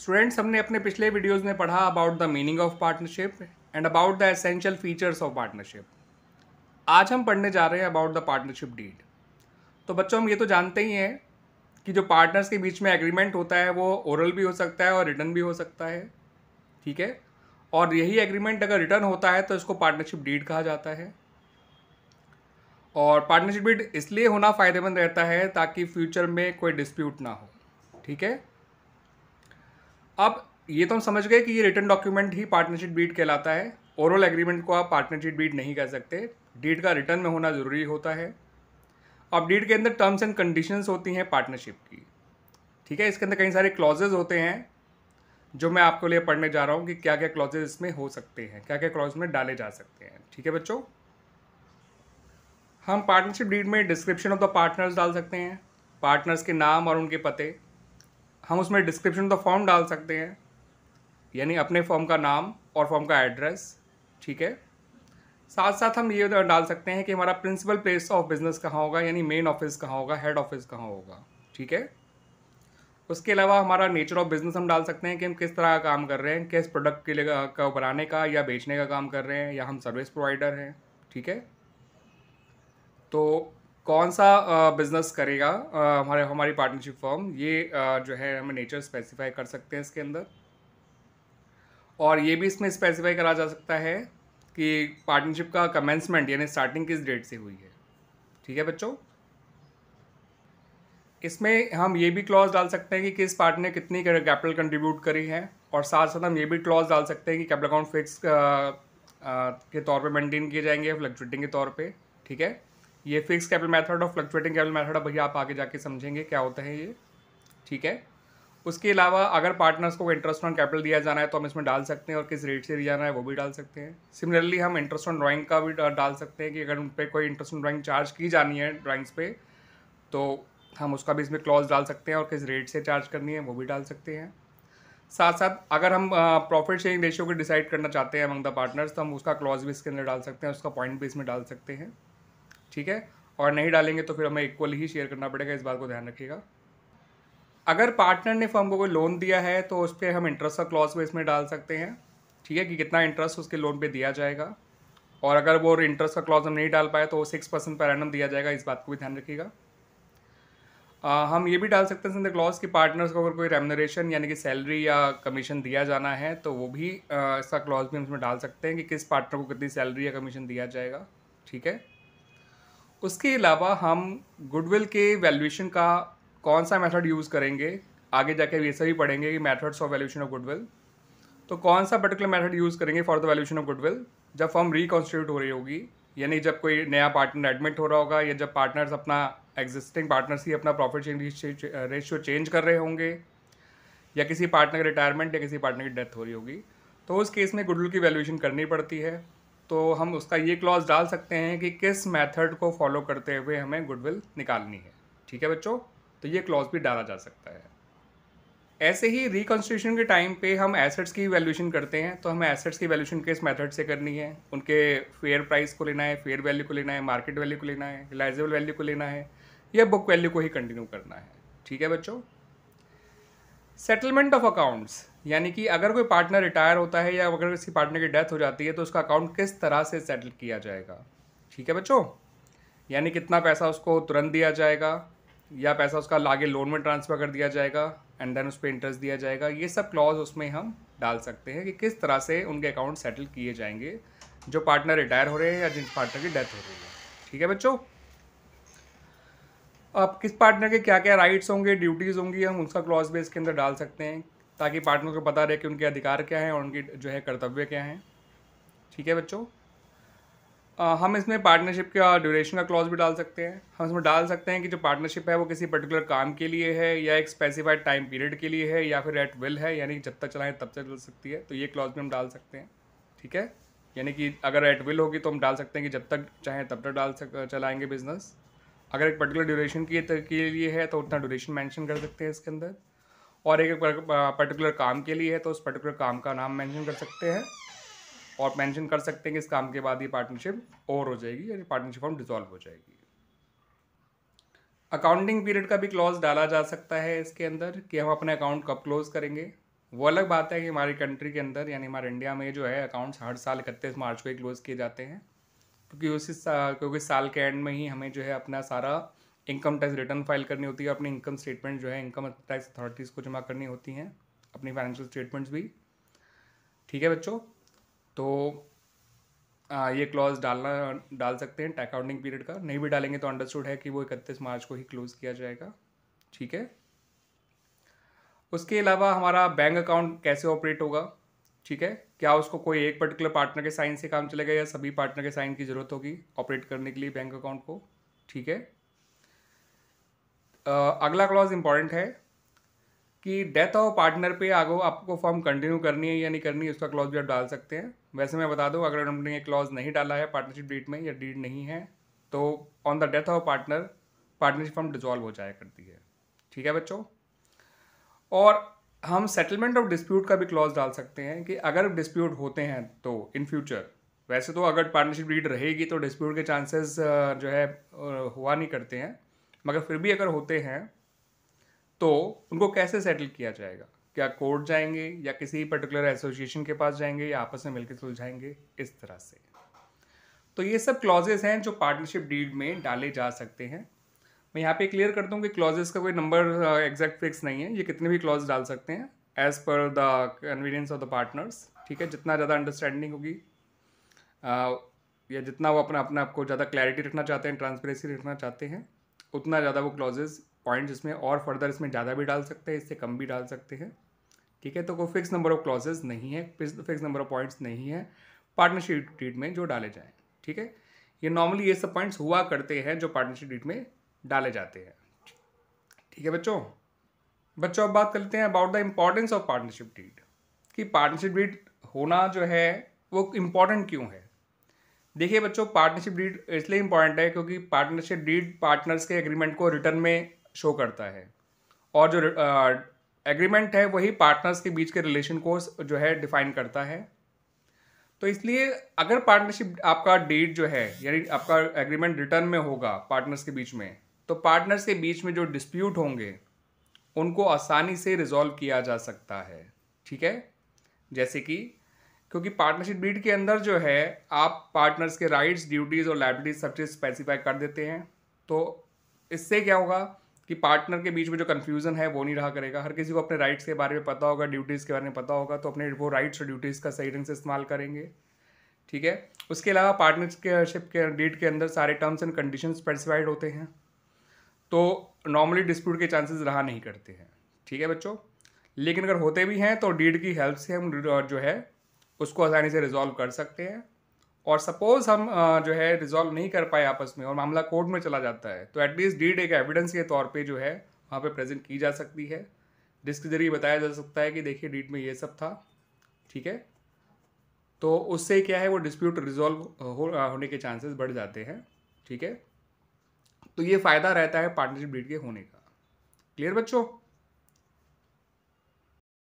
students हमने अपने पिछले वीडियोस में पढ़ा about the meaning of partnership and about the essential features of partnership आज हम पढ़ने जा रहे हैं अबाउट द पार्टनरशिप डीड तो बच्चों हम ये तो जानते ही हैं कि जो पार्टनर्स के बीच में एग्रीमेंट होता है वो ओरल भी हो सकता है और रिटर्न भी हो सकता है ठीक है और यही एग्रीमेंट अगर रिटर्न होता है तो इसको पार्टनरशिप डीड कहा जाता है और पार्टनरशिप डीड इसलिए होना फ़ायदेमंद रहता है ताकि फ्यूचर में कोई डिस्प्यूट ना हो ठीक है अब ये तो हम समझ गए कि ये रिटर्न डॉक्यूमेंट ही पार्टनरशिप डीड कहलाता है ओरल एग्रीमेंट को आप पार्टनरशिप डीड नहीं कह सकते डीड का रिटर्न में होना ज़रूरी होता है अब डीड के अंदर टर्म्स एंड कंडीशंस होती हैं पार्टनरशिप की ठीक है इसके अंदर कई सारे क्लॉजेज होते हैं जो मैं आपको लिए पढ़ने जा रहा हूँ कि क्या क्या क्लॉजेज इसमें हो सकते हैं क्या क्या क्लॉज में डाले जा सकते हैं ठीक है बच्चों हम पार्टनरशिप डीड में डिस्क्रिप्शन ऑफ द पार्टनर्स डाल सकते हैं पार्टनर्स के नाम और उनके पते हम उसमें डिस्क्रिप्शन तो फॉर्म डाल सकते हैं यानी अपने फॉर्म का नाम और फॉर्म का एड्रेस ठीक है साथ साथ हम ये डाल सकते हैं कि हमारा प्रिंसिपल प्लेस ऑफ बिजनेस कहाँ होगा यानी मेन ऑफिस कहाँ होगा हेड ऑफिस कहाँ होगा ठीक है उसके अलावा हमारा नेचर ऑफ बिजनेस हम डाल सकते हैं कि हम किस तरह का काम कर रहे हैं किस प्रोडक्ट के लिए का बनाने का या बेचने का काम कर रहे हैं या हम सर्विस प्रोवाइडर हैं ठीक है तो कौन सा बिज़नेस करेगा हमारे हमारी पार्टनरशिप फॉर्म ये जो है हमें नेचर स्पेसिफाई कर सकते हैं इसके अंदर और ये भी इसमें स्पेसिफाई करा जा सकता है कि पार्टनरशिप का कमेंसमेंट यानी स्टार्टिंग किस डेट से हुई है ठीक है बच्चों इसमें हम ये भी क्लॉज डाल सकते हैं कि किस पार्ट ने कितनी कैपिटल कंट्रीब्यूट करी है और साथ साथ हम ये भी क्लॉज डाल सकते हैं कि कैपिटल अकाउंट फिक्स के तौर पे मेंटेन किए जाएंगे फ्लक्चुएटिंग के तौर पे ठीक है ये फिक्स कैपिटल मेथड और फ्लक्चुएटिंग कैपिटल मेथड भैया आप आगे जाके समझेंगे क्या होता है ये ठीक है उसके अलावा अगर पार्टनर्स को इंटरेस्ट ऑन कैपिटल दिया जाना है तो हम इसमें डाल सकते हैं और किस रेट से दिया जाना है वो भी डाल सकते हैं सिमिलरली हम इंटरेस्ट ऑन ड्राइंग का भी डाल सकते हैं कि अगर उन पर कोई इंटरेस्ट ऑन ड्राइंग चार्ज की जानी है ड्राइंग्स पे तो हम उसका भी इसमें क्लॉज डाल सकते हैं और किस रेट से चार्ज करनी है वो भी डाल सकते हैं साथ साथ अगर हम प्रॉफिट शेयरिंग रेशियो को डिसाइड करना चाहते हैं अमंग द पार्टनर्स तो हम उसका क्लॉज भी इसके अंदर डाल सकते हैं उसका पॉइंट भी इसमें डाल सकते हैं ठीक है और नहीं डालेंगे तो फिर हमें इक्वल ही शेयर करना पड़ेगा इस बात को ध्यान रखिएगा अगर पार्टनर ने फर्म को कोई लोन दिया है तो उस पर हम इंटरेस्ट का क्लॉज भी इसमें डाल सकते हैं ठीक है कि कितना इंटरेस्ट उसके लोन पे दिया जाएगा और अगर वो इंटरेस्ट का क्लॉज हम नहीं डाल पाए तो सिक्स परसेंट पर एनम दिया जाएगा इस बात को भी ध्यान रखिएगा हम ये भी डाल सकते हैं सिंधे क्लॉज कि पार्टनर्स को अगर कोई रेमनरेशन यानी कि सैलरी या कमीशन दिया जाना है तो वो भी इसका क्लॉज भी हम इसमें डाल सकते हैं कि किस पार्टनर को कितनी सैलरी या कमीशन दिया जाएगा ठीक है उसके अलावा हम गुडविल के वैल्यूएशन का कौन सा मेथड यूज़ करेंगे आगे जाके ये सभी पढ़ेंगे कि methods of valuation of goodwill तो कौन सा पर्टिकुलर मेथड यूज़ करेंगे for the valuation of goodwill जब फर्म रिकॉन्स्टिट्यूट हो रही होगी यानी जब कोई नया पार्टनर एडमिट हो रहा होगा या जब पार्टनर्स अपना एग्जिस्टिंग पार्टनर्स ही अपना प्रॉफिट रेशियो चेंज कर रहे होंगे या किसी पार्टनर की रिटायरमेंट या किसी पार्टनर की डेथ हो रही होगी तो उस केस में गुडविल की वैल्यूएशन करनी पड़ती है तो हम उसका ये क्लॉज डाल सकते हैं कि किस मेथड को फॉलो करते हुए हमें गुडविल निकालनी है ठीक है बच्चों तो ये क्लॉज भी डाला जा सकता है ऐसे ही रिकॉन्स्टिट्यूशन के टाइम पे हम एसेट्स की वैल्यूशन करते हैं तो हमें एसेट्स की वैल्यूशन किस मेथड से करनी है उनके फेयर प्राइस को लेना है फेयर वैल्यू को लेना है मार्केट वैल्यू को लेना है रिलाइजेबल वैल्यू को लेना है या बुक वैल्यू को ही कंटिन्यू करना है ठीक है बच्चों सेटलमेंट ऑफ अकाउंट्स यानी कि अगर कोई पार्टनर रिटायर होता है या अगर किसी पार्टनर की डेथ हो जाती है तो उसका अकाउंट किस तरह से सेटल किया जाएगा ठीक है बच्चों यानी कितना पैसा उसको तुरंत दिया जाएगा या पैसा उसका लागे लोन में ट्रांसफ़र कर दिया जाएगा एंड देन उस पर इंटरेस्ट दिया जाएगा ये सब क्लॉज उसमें हम डाल सकते हैं कि किस तरह से उनके अकाउंट सेटल किए जाएंगे जो पार्टनर रिटायर हो रहे हैं या जिन पार्टनर की डेथ हो रही है ठीक है बच्चों आप किस पार्टनर के क्या क्या राइट्स होंगे ड्यूटीज़ होंगी हम उसका क्लॉज बेस के अंदर डाल सकते हैं ताकि पार्टनर को पता रहे कि उनके अधिकार क्या हैं और उनकी जो है कर्तव्य क्या हैं ठीक है बच्चों हम इसमें पार्टनरशिप का ड्यूरेशन का क्लॉज भी डाल सकते हैं हम इसमें डाल सकते हैं कि जो पार्टनरशिप है वो किसी पर्टिकुलर काम के लिए है या एक स्पेसिफाइड टाइम पीरियड के लिए है या फिर एट विल है यानी जब तक चलाएं तब तक चल सकती है तो ये क्लॉज भी हम डाल सकते हैं ठीक है यानी कि अगर एट विल होगी तो हम डाल सकते हैं कि जब तक चाहें तब तक डाल सक चलाएँगे बिज़नेस अगर एक पर्टिकुलर ड्यूरेशन की के लिए है तो उतना ड्यूरेशन मेंशन कर सकते हैं इसके अंदर और एक पर्टिकुलर काम के लिए है तो उस पर्टिकुलर काम का नाम मेंशन कर सकते हैं और मेंशन कर सकते हैं कि इस काम के बाद ये पार्टनरशिप ओवर हो जाएगी यानी पार्टनरशिप फॉर्म डिजॉल्व हो जाएगी अकाउंटिंग पीरियड का भी क्लॉज डाला जा सकता है इसके अंदर कि हम अपने अकाउंट कब क्लोज करेंगे वो अलग बात है कि हमारी कंट्री के अंदर यानी हमारे इंडिया में जो है अकाउंट्स हर साल इकतीस मार्च को ही क्लोज़ किए जाते हैं क्योंकि उसी सा, क्योंकि साल के एंड में ही हमें जो है अपना सारा इनकम टैक्स रिटर्न फाइल करनी होती है अपनी इनकम स्टेटमेंट जो है इनकम टैक्स अथॉरिटीज़ को जमा करनी होती हैं अपनी फाइनेंशियल स्टेटमेंट्स भी ठीक है बच्चों तो आ, ये क्लॉज डालना डाल सकते हैं टैक पीरियड का नहीं भी डालेंगे तो अंडरस्टूड है कि वो इकतीस मार्च को ही क्लोज़ किया जाएगा ठीक है उसके अलावा हमारा बैंक अकाउंट कैसे ऑपरेट होगा ठीक है क्या उसको कोई एक पर्टिकुलर पार्टनर के साइन से काम चलेगा या सभी पार्टनर के साइन की ज़रूरत होगी ऑपरेट करने के लिए बैंक अकाउंट को ठीक है अगला क्लॉज इंपॉर्टेंट है कि डेथ ऑफ पार्टनर पे आगो आपको फॉर्म कंटिन्यू करनी है या नहीं करनी है उसका क्लॉज भी आप डाल सकते हैं वैसे मैं बता दूँ अगर उन्होंने ये क्लॉज नहीं डाला है पार्टनरशिप डेट में या डीड नहीं है तो on the death of partner partnership firm dissolve हो जाया करती है ठीक है बच्चों और हम सेटलमेंट ऑफ डिस्प्यूट का भी क्लॉज डाल सकते हैं कि अगर डिस्प्यूट होते हैं तो इन फ्यूचर वैसे तो अगर पार्टनरशिप डीड रहेगी तो डिस्प्यूट के चांसेस जो है हुआ नहीं करते हैं मगर फिर भी अगर होते हैं तो उनको कैसे सेटल किया जाएगा क्या कोर्ट जाएंगे या किसी पर्टिकुलर एसोसिएशन के पास जाएंगे या आपस में मिलकर सुलझाएंगे इस तरह से तो ये सब क्लॉजेज हैं जो पार्टनरशिप डीड में डाले जा सकते हैं मैं यहाँ पे क्लियर करता हूँ कि क्लॉजेस का कोई नंबर एग्जैक्ट फिक्स नहीं है ये कितने भी क्लॉज डाल सकते हैं as per the convenience of the partners ठीक है जितना ज़्यादा अंडरस्टैंडिंग होगी uh, या जितना वो अपना अपने आपको ज़्यादा क्लैरिटी रखना चाहते हैं ट्रांसपेरेंसी रखना चाहते हैं उतना ज़्यादा वो क्लॉजेज पॉइंट इसमें और फर्दर इसमें ज़्यादा भी डाल सकते हैं इससे कम भी डाल सकते हैं ठीक है तो कोई फिक्स नंबर ऑफ क्लॉजेज नहीं है फिक्स नंबर ऑफ पॉइंट्स नहीं है पार्टनरशिप डीट में जो डाले जाएँ ठीक है ये नॉर्मली ये सब पॉइंट्स हुआ करते हैं जो पार्टनरशिप डीट में डाले जाते हैं ठीक है बच्चों बच्चों अब बात करते हैं about the importance of partnership deed कि पार्टनरशिप डीड होना जो है वो इम्पॉर्टेंट क्यों है देखिए बच्चों पार्टनरशिप डीड इसलिए इम्पॉर्टेंट है क्योंकि पार्टनरशिप डीड पार्टनर्स के एग्रीमेंट को रिटर्न में शो करता है और जो एग्रीमेंट है वही पार्टनर्स के बीच के रिलेशन को जो है डिफाइन करता है तो इसलिए अगर पार्टनरशिप आपका डेट जो है यानी आपका एग्रीमेंट रिटर्न में होगा पार्टनर्स के बीच में तो पार्टनर्स के बीच में जो डिस्प्यूट होंगे उनको आसानी से रिजॉल्व किया जा सकता है ठीक है जैसे कि क्योंकि पार्टनरशिप डीड के अंदर जो है आप पार्टनर्स के राइट्स ड्यूटीज़ और लाइब्रेटीज सब चीज़ स्पेसिफाई कर देते हैं तो इससे क्या होगा कि पार्टनर के बीच में जो कन्फ्यूज़न है वो नहीं रहा करेगा हर किसी को अपने राइट्स के बारे में पता होगा ड्यूटीज़ के बारे में पता होगा तो अपने वो राइट्स और ड्यूटीज़ का सही ढंग से इस्तेमाल करेंगे ठीक है उसके अलावा पार्टनरशिप के डीड के अंदर सारे टर्म्स एंड कंडीशन स्पेसिफाइड होते हैं तो नॉर्मली डिस्प्यूट के चांसेस रहा नहीं करते हैं ठीक है बच्चों लेकिन अगर होते भी हैं तो डीड की हेल्प से हम जो है उसको आसानी से रिजॉल्व कर सकते हैं और सपोज़ हम जो है रिजॉल्व नहीं कर पाए आपस में और मामला कोर्ट में चला जाता है तो एटलीस्ट डीड एक एविडेंस के तौर पे जो है वहाँ पे प्रेजेंट की जा सकती है जिसके ज़रिए बताया जा सकता है कि देखिए डीड में ये सब था ठीक है तो उससे क्या है वो डिस्प्यूट रिजॉल्व हो, होने के चांसेस बढ़ जाते हैं ठीक है तो ये फ़ायदा रहता है पार्टनरशिप ब्रीड के होने का क्लियर बच्चों